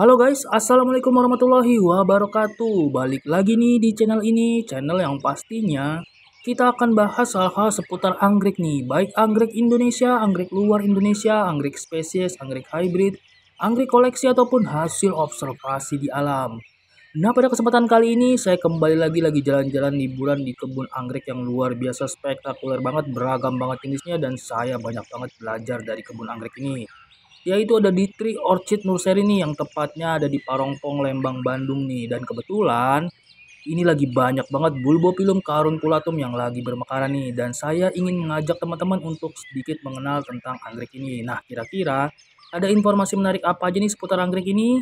Halo guys, Assalamualaikum warahmatullahi wabarakatuh Balik lagi nih di channel ini Channel yang pastinya kita akan bahas hal-hal seputar anggrek nih Baik anggrek Indonesia, anggrek luar Indonesia, anggrek spesies, anggrek hybrid Anggrek koleksi ataupun hasil observasi di alam Nah pada kesempatan kali ini saya kembali lagi lagi jalan-jalan liburan di kebun anggrek yang luar biasa spektakuler banget Beragam banget jenisnya dan saya banyak banget belajar dari kebun anggrek ini yaitu ada di Tri Orchid Nursery nih yang tepatnya ada di Parongpong Lembang Bandung nih dan kebetulan ini lagi banyak banget bulbopilum pulatum yang lagi bermekaran nih dan saya ingin mengajak teman-teman untuk sedikit mengenal tentang anggrek ini. Nah, kira-kira ada informasi menarik apa aja nih seputar anggrek ini?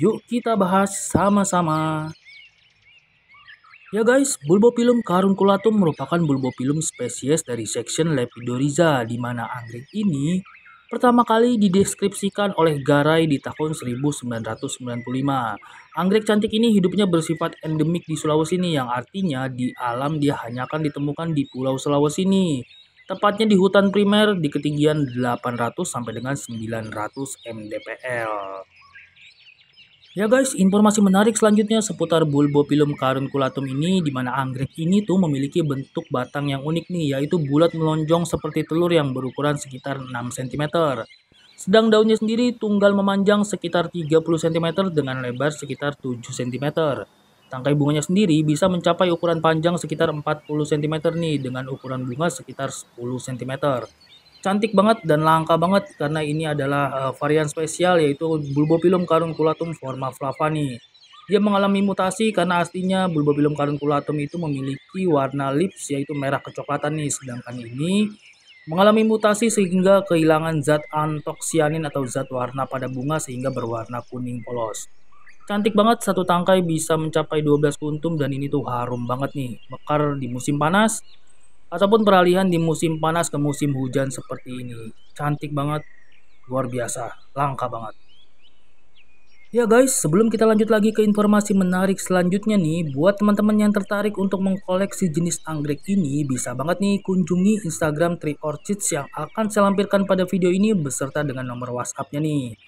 Yuk kita bahas sama-sama. Ya guys, Bulbopilum carunculatum merupakan bulbopilum spesies dari section Lepidoriza di mana anggrek ini pertama kali dideskripsikan oleh Garai di tahun 1995. Anggrek cantik ini hidupnya bersifat endemik di Sulawesi ini yang artinya di alam dia hanya akan ditemukan di Pulau Sulawesi ini. Tepatnya di hutan primer di ketinggian 800 sampai dengan 900 mdpl. Ya guys, informasi menarik selanjutnya seputar Bulbopilum carunculatum ini di mana anggrek ini tuh memiliki bentuk batang yang unik nih yaitu bulat melonjong seperti telur yang berukuran sekitar 6 cm. Sedang daunnya sendiri tunggal memanjang sekitar 30 cm dengan lebar sekitar 7 cm. Tangkai bunganya sendiri bisa mencapai ukuran panjang sekitar 40 cm nih dengan ukuran bunga sekitar 10 cm cantik banget dan langka banget karena ini adalah uh, varian spesial yaitu Bulbopilum carunculatum forma flavani. Dia mengalami mutasi karena aslinya Bulbopilum carunculatum itu memiliki warna lips yaitu merah kecoklatan nih sedangkan ini mengalami mutasi sehingga kehilangan zat antoksianin atau zat warna pada bunga sehingga berwarna kuning polos. Cantik banget satu tangkai bisa mencapai 12 kuntum dan ini tuh harum banget nih. Mekar di musim panas ataupun peralihan di musim panas ke musim hujan seperti ini. Cantik banget, luar biasa, langka banget. Ya guys, sebelum kita lanjut lagi ke informasi menarik selanjutnya nih, buat teman-teman yang tertarik untuk mengkoleksi jenis anggrek ini, bisa banget nih kunjungi Instagram Tree Orchids yang akan saya lampirkan pada video ini beserta dengan nomor WhatsApp-nya nih.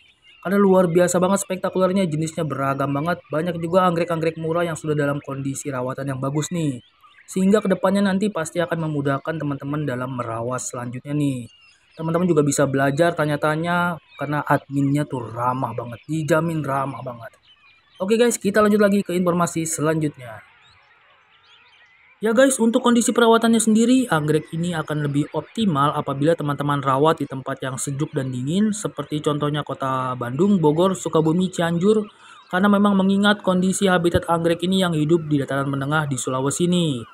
Karena luar biasa banget spektakulernya, jenisnya beragam banget, banyak juga anggrek-anggrek murah yang sudah dalam kondisi rawatan yang bagus nih sehingga kedepannya nanti pasti akan memudahkan teman-teman dalam merawat selanjutnya nih teman-teman juga bisa belajar tanya-tanya karena adminnya tuh ramah banget dijamin ramah banget oke guys kita lanjut lagi ke informasi selanjutnya Ya guys, untuk kondisi perawatannya sendiri, anggrek ini akan lebih optimal apabila teman-teman rawat di tempat yang sejuk dan dingin, seperti contohnya kota Bandung, Bogor, Sukabumi, Cianjur, karena memang mengingat kondisi habitat anggrek ini yang hidup di dataran menengah di Sulawesi ini.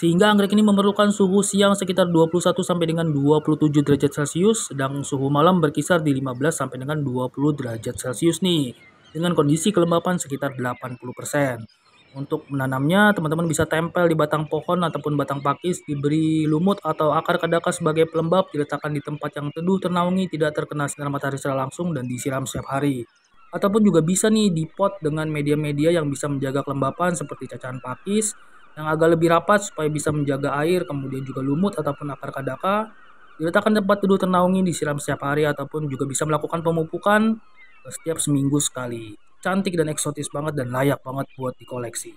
Sehingga anggrek ini memerlukan suhu siang sekitar 21 sampai dengan 27 derajat Celcius, dan suhu malam berkisar di 15 sampai dengan 20 derajat Celcius nih, dengan kondisi kelembapan sekitar 80%. Untuk menanamnya, teman-teman bisa tempel di batang pohon ataupun batang pakis, diberi lumut atau akar kadaka sebagai pelembab, diletakkan di tempat yang teduh, ternaungi, tidak terkena sinar matahari secara langsung, dan disiram setiap hari. Ataupun juga bisa nih di pot dengan media-media yang bisa menjaga kelembapan seperti cacahan pakis, yang agak lebih rapat supaya bisa menjaga air, kemudian juga lumut ataupun akar kadaka. Diletakkan tempat teduh ternaungi disiram setiap hari ataupun juga bisa melakukan pemupukan e, setiap seminggu sekali. Cantik dan eksotis banget dan layak banget buat dikoleksi.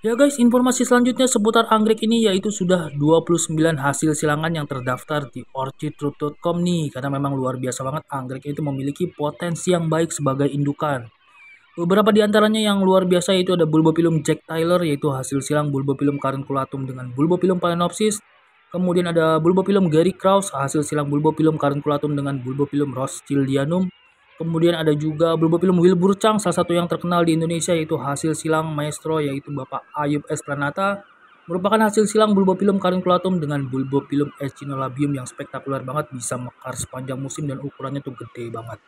Ya guys, informasi selanjutnya seputar anggrek ini yaitu sudah 29 hasil silangan yang terdaftar di orchidroot.com nih karena memang luar biasa banget anggrek itu memiliki potensi yang baik sebagai indukan. Beberapa di antaranya yang luar biasa yaitu ada Bulbopilum Jack Tyler yaitu hasil silang Bulbopilum carunculatum dengan Bulbopilum palenopsis. Kemudian ada Bulbopilum Gary Kraus hasil silang Bulbopilum carunculatum dengan Bulbopilum rothschildianum. Kemudian ada juga Bulbopilum Wilbur Chang salah satu yang terkenal di Indonesia yaitu hasil silang maestro yaitu Bapak Ayub Esplanata merupakan hasil silang Bulbopilum carunculatum dengan Bulbopilum echinolabium yang spektakuler banget bisa mekar sepanjang musim dan ukurannya tuh gede banget.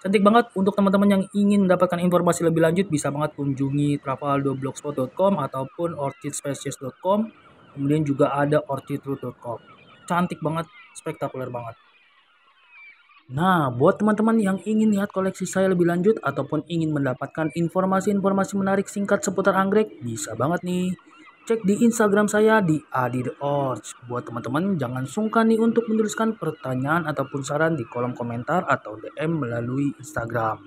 Cantik banget untuk teman-teman yang ingin mendapatkan informasi lebih lanjut bisa banget kunjungi travaldo.blogspot.com ataupun orchidspecies.com kemudian juga ada orchidroot.com. Cantik banget, spektakuler banget. Nah, buat teman-teman yang ingin lihat koleksi saya lebih lanjut ataupun ingin mendapatkan informasi-informasi menarik singkat seputar anggrek, bisa banget nih Cek di Instagram saya di Adi The Orch. Buat teman-teman jangan sungkan nih untuk menuliskan pertanyaan ataupun saran di kolom komentar atau DM melalui Instagram.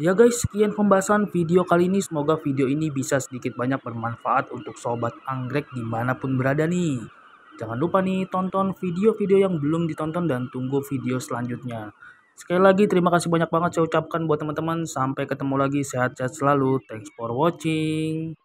Ya guys, sekian pembahasan video kali ini. Semoga video ini bisa sedikit banyak bermanfaat untuk sobat anggrek dimanapun berada nih. Jangan lupa nih tonton video-video yang belum ditonton dan tunggu video selanjutnya. Sekali lagi terima kasih banyak banget saya ucapkan buat teman-teman. Sampai ketemu lagi, sehat-sehat selalu. Thanks for watching.